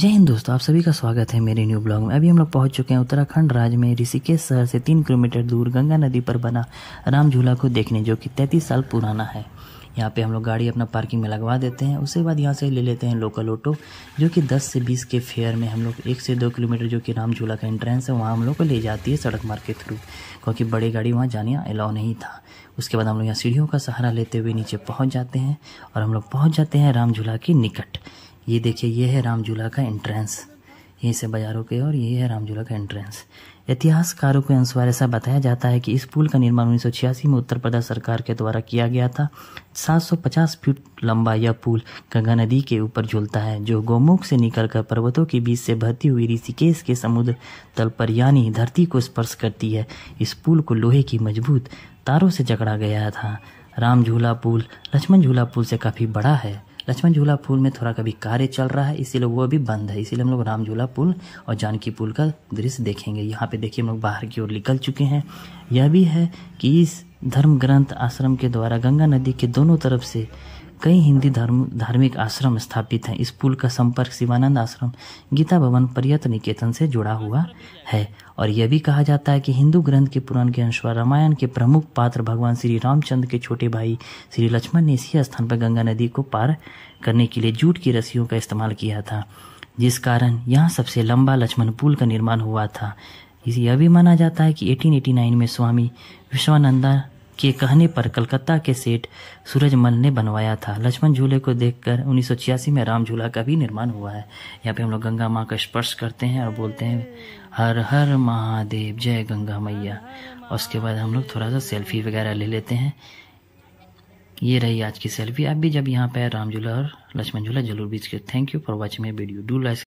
जय हिंद दोस्तों आप सभी का स्वागत है मेरे न्यू ब्लॉग में अभी हम लोग पहुंच चुके हैं उत्तराखंड राज्य में ऋषिकेश शहर से तीन किलोमीटर दूर गंगा नदी पर बना राम झूला को देखने जो कि तैंतीस साल पुराना है यहाँ पे हम लोग गाड़ी अपना पार्किंग में लगवा देते हैं उसके बाद यहाँ से ले लेते हैं लोकल ऑटो जो कि 10 से 20 के फेयर में हम लोग एक से दो किलोमीटर जो कि राम झूला का एंट्रेंस है वहाँ हम लोग को ले जाती है सड़क मार्ग के थ्रू क्योंकि बड़ी गाड़ी वहाँ जाने अलाउ नहीं था उसके बाद हम लोग यहाँ सीढ़ियों का सहारा लेते हुए नीचे पहुँच जाते हैं और हम लोग पहुँच जाते हैं राम झूला के निकट ये देखिए ये है रामझूला का एंट्रेंस ये से बाजारों के और ये है रामझूला का एंट्रेंस इतिहासकारों के अनुसार ऐसा बताया जाता है कि इस पुल का निर्माण उन्नीस में उत्तर प्रदेश सरकार के द्वारा किया गया था 750 फीट लंबा यह पुल गंगा नदी के ऊपर झूलता है जो गोमुख से निकलकर पर्वतों के बीच से बहती हुई ऋषिकेश के समुद्र तल पर यानी धरती को स्पर्श करती है इस पुल को लोहे की मजबूत तारों से जकड़ा गया था राम झूला पुल लक्ष्मण झूला पुल से काफ़ी बड़ा है लक्ष्मण झूला पुल में थोड़ा कभी कार्य चल रहा है इसीलिए वो अभी बंद है इसीलिए हम लोग राम झूला पुल और जानकी पुल का दृश्य देखेंगे यहाँ पे देखिए हम लोग बाहर की ओर निकल चुके हैं यह भी है कि इस धर्म ग्रंथ आश्रम के द्वारा गंगा नदी के दोनों तरफ से कई हिंदी धर्म धार्मिक आश्रम स्थापित हैं इस पुल का संपर्क शिवानंद आश्रम गीता भवन पर्यत निकेतन से जुड़ा हुआ है और यह भी कहा जाता है कि हिंदू ग्रंथ के पुराण के अनुसार रामायण के प्रमुख पात्र भगवान श्री रामचंद्र के छोटे भाई श्री लक्ष्मण ने इसी स्थान पर गंगा नदी को पार करने के लिए जूट की रस्सियों का इस्तेमाल किया था जिस कारण यहाँ सबसे लंबा लक्ष्मण पुल का निर्माण हुआ था यह भी माना जाता है कि 1889 में स्वामी विश्वानंदा के कहने पर कलकत्ता के सेठ सूरजमल ने बनवाया था लक्ष्मण झूले को देखकर 1986 में राम झूला का भी निर्माण हुआ है यहाँ पे हम लोग गंगा माँ का स्पर्श करते हैं और बोलते हैं हर हर महादेव जय गंगा मैया और उसके बाद हम लोग थोड़ा सा सेल्फी वगैरह ले लेते हैं ये रही आज की सेल्फी आप भी जब यहाँ पे राम झूला और लक्ष्मण झूला जरूर बीच के thank you for watching my video do like